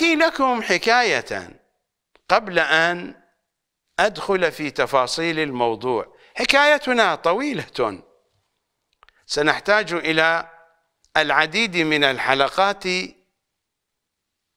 أحكي لكم حكاية قبل أن أدخل في تفاصيل الموضوع حكايتنا طويلة سنحتاج إلى العديد من الحلقات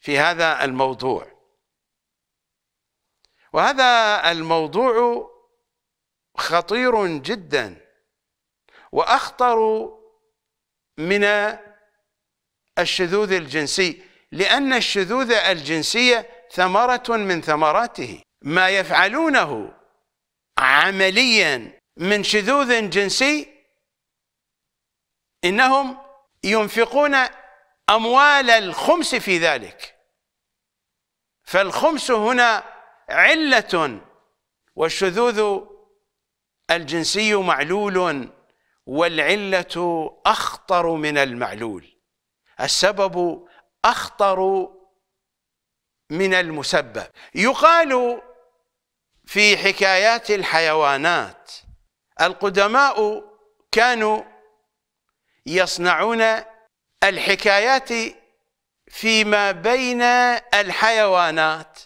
في هذا الموضوع وهذا الموضوع خطير جدا وأخطر من الشذوذ الجنسي لأن الشذوذ الجنسية ثمرة من ثمراته ما يفعلونه عمليا من شذوذ جنسي إنهم ينفقون أموال الخمس في ذلك فالخمس هنا علة والشذوذ الجنسي معلول والعلة أخطر من المعلول السبب أخطر من المسبب يقال في حكايات الحيوانات القدماء كانوا يصنعون الحكايات فيما بين الحيوانات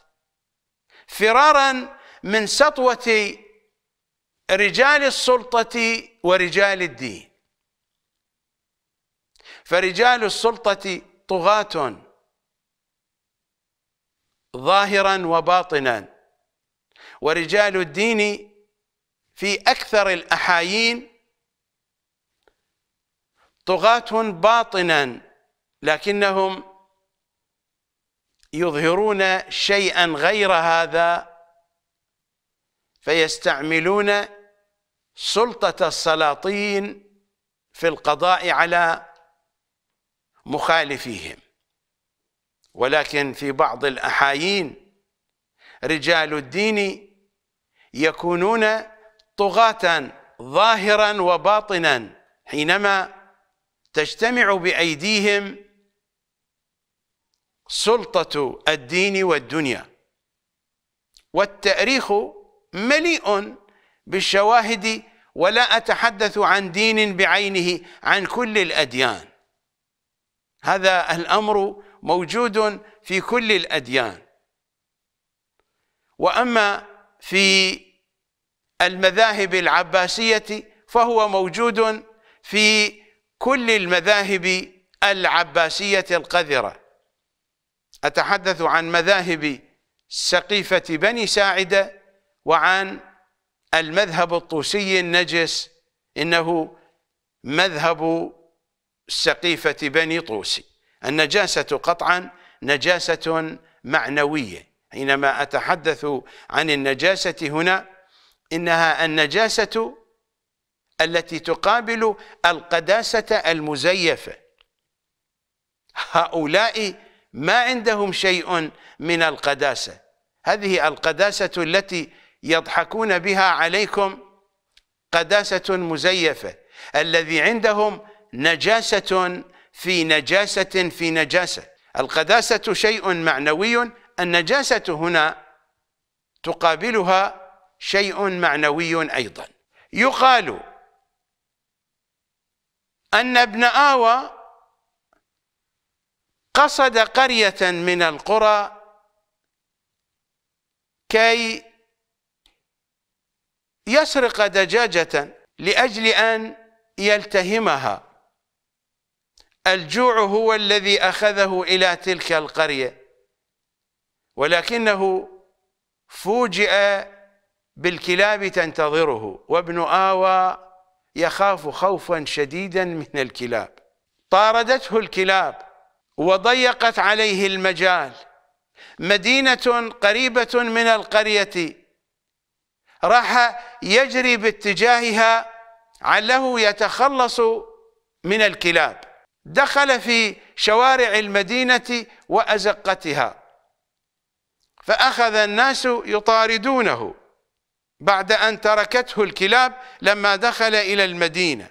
فرارا من سطوة رجال السلطة ورجال الدين فرجال السلطة طغاة ظاهرا وباطنا ورجال الدين في أكثر الأحايين طغاة باطنا لكنهم يظهرون شيئا غير هذا فيستعملون سلطة السلاطين في القضاء على مخالفيهم ولكن في بعض الأحايين رجال الدين يكونون طغاة ظاهرا وباطنا حينما تجتمع بأيديهم سلطة الدين والدنيا والتاريخ مليء بالشواهد ولا أتحدث عن دين بعينه عن كل الأديان هذا الأمر موجود في كل الأديان وأما في المذاهب العباسية فهو موجود في كل المذاهب العباسية القذرة أتحدث عن مذاهب سقيفة بني ساعدة وعن المذهب الطوسي النجس إنه مذهب سقيفة بني طوسي النجاسة قطعا نجاسة معنوية حينما أتحدث عن النجاسة هنا إنها النجاسة التي تقابل القداسة المزيفة هؤلاء ما عندهم شيء من القداسة هذه القداسة التي يضحكون بها عليكم قداسة مزيفة الذي عندهم نجاسة في نجاسة في نجاسة القداسة شيء معنوي النجاسة هنا تقابلها شيء معنوي أيضا يقال أن ابن آوى قصد قرية من القرى كي يسرق دجاجة لأجل أن يلتهمها الجوع هو الذي أخذه إلى تلك القرية ولكنه فوجئ بالكلاب تنتظره وابن آوى يخاف خوفا شديدا من الكلاب طاردته الكلاب وضيقت عليه المجال مدينة قريبة من القرية راح يجري باتجاهها عله يتخلص من الكلاب دخل في شوارع المدينة وأزقتها فأخذ الناس يطاردونه بعد أن تركته الكلاب لما دخل إلى المدينة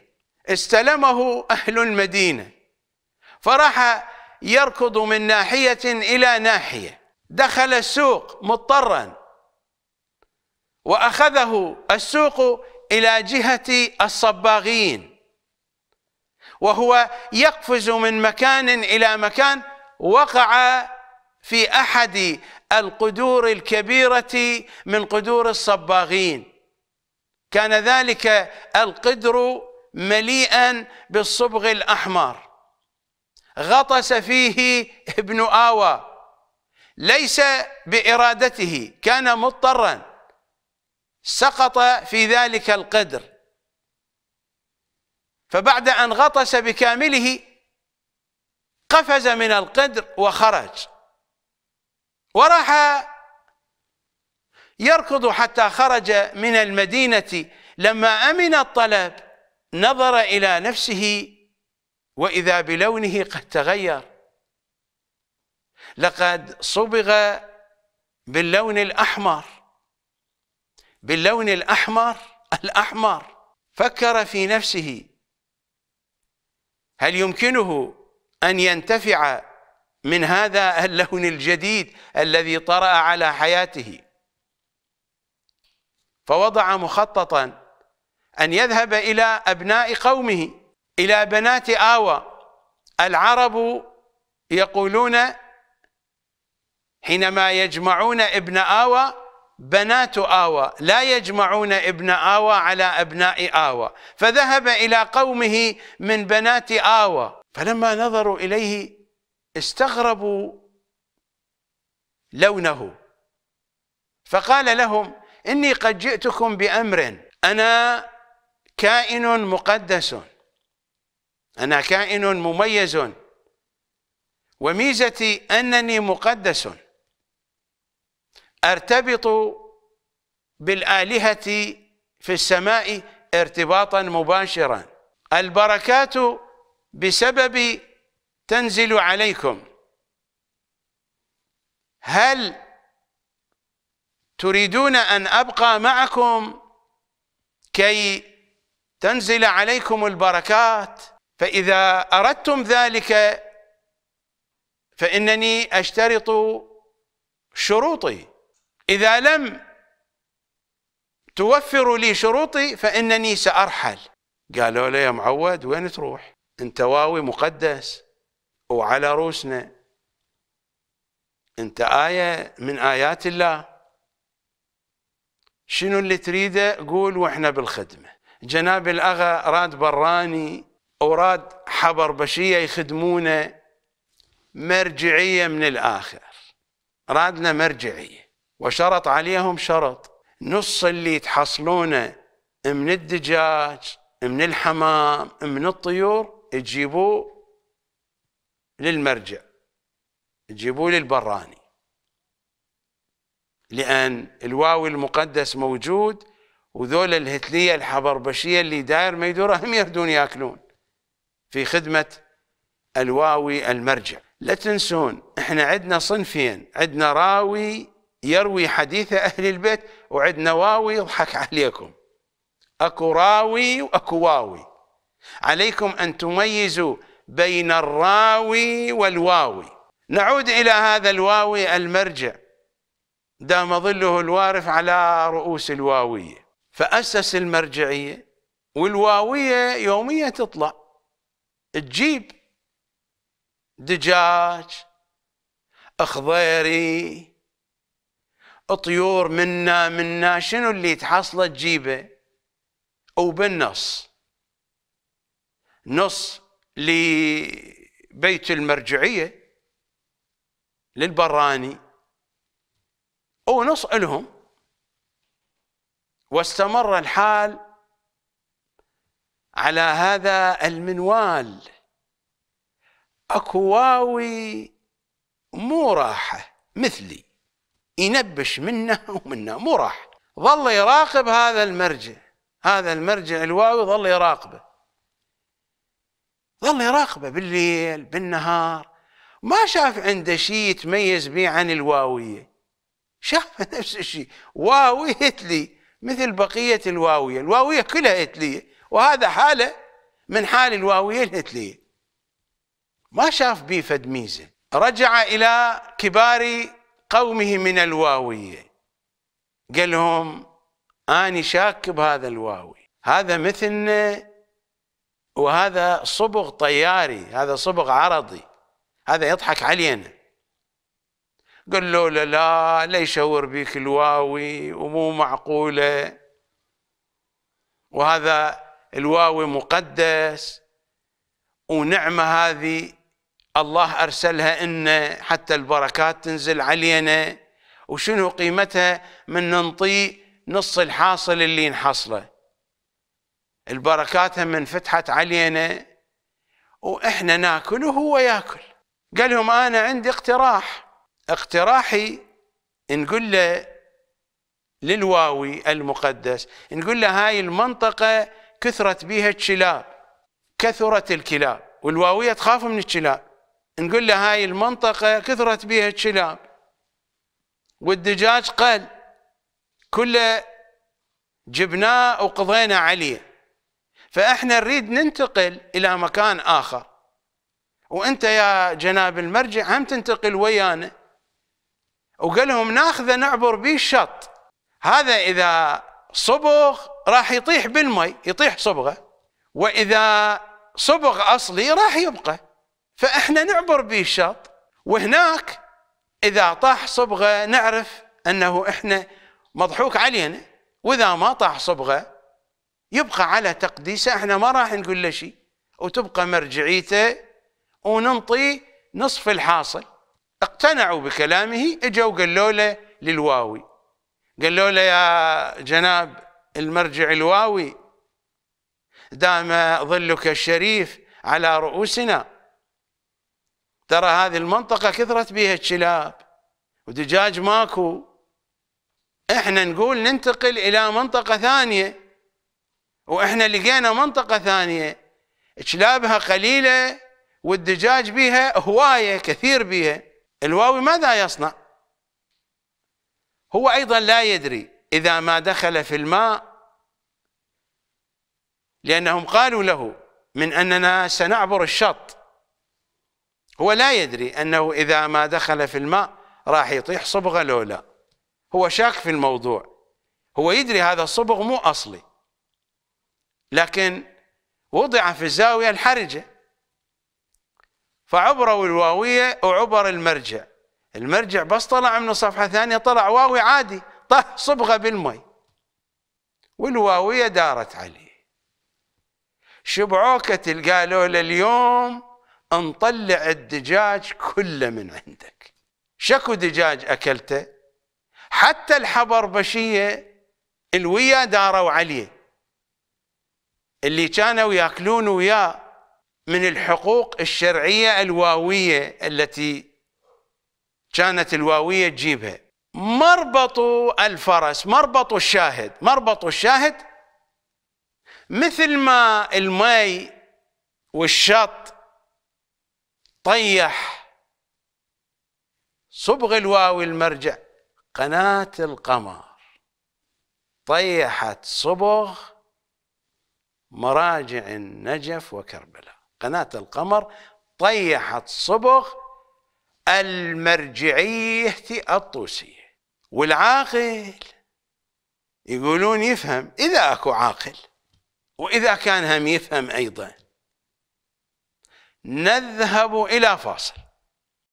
استلمه أهل المدينة فراح يركض من ناحية إلى ناحية دخل السوق مضطرا وأخذه السوق إلى جهة الصباغين وهو يقفز من مكان إلى مكان وقع في أحد القدور الكبيرة من قدور الصباغين كان ذلك القدر مليئا بالصبغ الأحمر غطس فيه ابن آوى ليس بإرادته كان مضطرا سقط في ذلك القدر فبعد أن غطس بكامله قفز من القدر وخرج وراح يركض حتى خرج من المدينة لما أمن الطلب نظر إلى نفسه وإذا بلونه قد تغير لقد صبغ باللون الأحمر باللون الأحمر الأحمر فكر في نفسه هل يمكنه أن ينتفع من هذا اللون الجديد الذي طرأ على حياته فوضع مخططا أن يذهب إلى أبناء قومه إلى بنات آوى العرب يقولون حينما يجمعون ابن آوى بنات آوى لا يجمعون ابن آوى على أبناء آوى فذهب إلى قومه من بنات آوى فلما نظروا إليه استغربوا لونه فقال لهم إني قد جئتكم بأمر أنا كائن مقدس أنا كائن مميز وميزتي أنني مقدس ارتبط بالآلهة في السماء ارتباطا مباشرا البركات بسبب تنزل عليكم هل تريدون أن أبقى معكم كي تنزل عليكم البركات فإذا أردتم ذلك فإنني أشترط شروطي إذا لم توفروا لي شروطي فإنني سأرحل قالوا له يا معود وين تروح أنت واوي مقدس وعلى رؤوسنا أنت آية من آيات الله شنو اللي تريده قول وإحنا بالخدمة جناب الأغا راد براني وراد حبر بشية يخدمونه مرجعية من الآخر رادنا مرجعية وشرط عليهم شرط نص اللي تحصلونه من الدجاج من الحمام من الطيور تجيبوه للمرجع تجيبوه للبراني لأن الواوي المقدس موجود وذول الهتلية الحبربشية اللي داير ما يدور هم يردون ياكلون في خدمة الواوي المرجع لا تنسون احنا عندنا صنفين عندنا راوي يروي حديث أهل البيت وعد نواوي يضحك عليكم أكو راوي وأكو واوي عليكم أن تميزوا بين الراوي والواوي نعود إلى هذا الواوي المرجع دام ظله الوارف على رؤوس الواوية فأسس المرجعية والواوية يومية تطلع تجيب دجاج اخضيري طيور منا منا شنو اللي تحصله تجيبه وبالنص نص لبيت المرجعية للبراني ونص لهم واستمر الحال على هذا المنوال اكواوي مو راحه مثلي ينبش منه ومنه مو راح ظل يراقب هذا المرجع هذا المرجع الواوي ظل يراقبه ظل يراقبه بالليل بالنهار ما شاف عنده شيء يتميز به عن الواوية شاف نفس الشيء واوي هتلي مثل بقية الواوية الواوية كلها هتلية وهذا حالة من حال الواوية الهتلية ما شاف به فد ميزة رجع إلى كبار قومه من الواوية قال لهم أنا شاك بهذا الواوي هذا مثلنا وهذا صبغ طياري هذا صبغ عرضي هذا يضحك علينا قال له لا لا لا يشاور بيك الواوي ومو معقولة وهذا الواوي مقدس ونعمة هذه الله أرسلها إن حتى البركات تنزل علينا وشنو قيمتها من ننطي نص الحاصل اللي نحصله البركات من فتحت علينا وإحنا ناكل وهو ياكل قال لهم أنا عندي اقتراح اقتراحي نقول له للواوي المقدس نقول له هاي المنطقة كثرت بها الكلاب كثرت الكلاب والواوية تخاف من الكلاب نقول له هاي المنطقة كثرت بها الكلاب والدجاج قل كله جبناه وقضينا عليه فاحنا نريد ننتقل الى مكان اخر وانت يا جناب المرجع هم تنتقل ويانا وقال لهم ناخذه نعبر به الشط هذا اذا صبغ راح يطيح بالمي يطيح صبغه واذا صبغ اصلي راح يبقى فإحنا نعبر به الشط وهناك إذا طاح صبغة نعرف أنه إحنا مضحوك علينا وإذا ما طاح صبغة يبقى على تقديسه إحنا ما راح نقول له شيء وتبقى مرجعيته وننطي نصف الحاصل اقتنعوا بكلامه اجوا قالوا له للواوي قالوا له يا جناب المرجع الواوي دام ظلك الشريف على رؤوسنا ترى هذه المنطقة كثرت بها الكلاب ودجاج ماكو احنا نقول ننتقل الى منطقة ثانية واحنا لقينا منطقة ثانية كلابها قليلة والدجاج بها هواية كثير بها الواوي ماذا يصنع هو ايضا لا يدري اذا ما دخل في الماء لانهم قالوا له من اننا سنعبر الشط هو لا يدري أنه إذا ما دخل في الماء راح يطيح صبغة لولا هو شاك في الموضوع هو يدري هذا الصبغ مو أصلي لكن وضع في الزاوية الحرجة فعبروا الواوية وعبر المرجع المرجع بس طلع من صفحة ثانية طلع واوي عادي طه صبغة بالماء والواوية دارت عليه شبعوكة تلقى له اليوم نطلع الدجاج كله من عندك شكو دجاج أكلته حتى الحبر بشية الويا داروا عليه اللي كانوا ياكلون وياه من الحقوق الشرعية الواوية التي كانت الواوية تجيبها مربط الفرس مربط الشاهد مربط الشاهد مثل ما المي والشط طيح صبغ الواو المرجع قناة القمر طيحت صبغ مراجع النجف وكربلاء قناة القمر طيحت صبغ المرجعية الطوسية والعاقل يقولون يفهم إذا أكو عاقل وإذا كان هم يفهم أيضاً نذهب إلى فاصل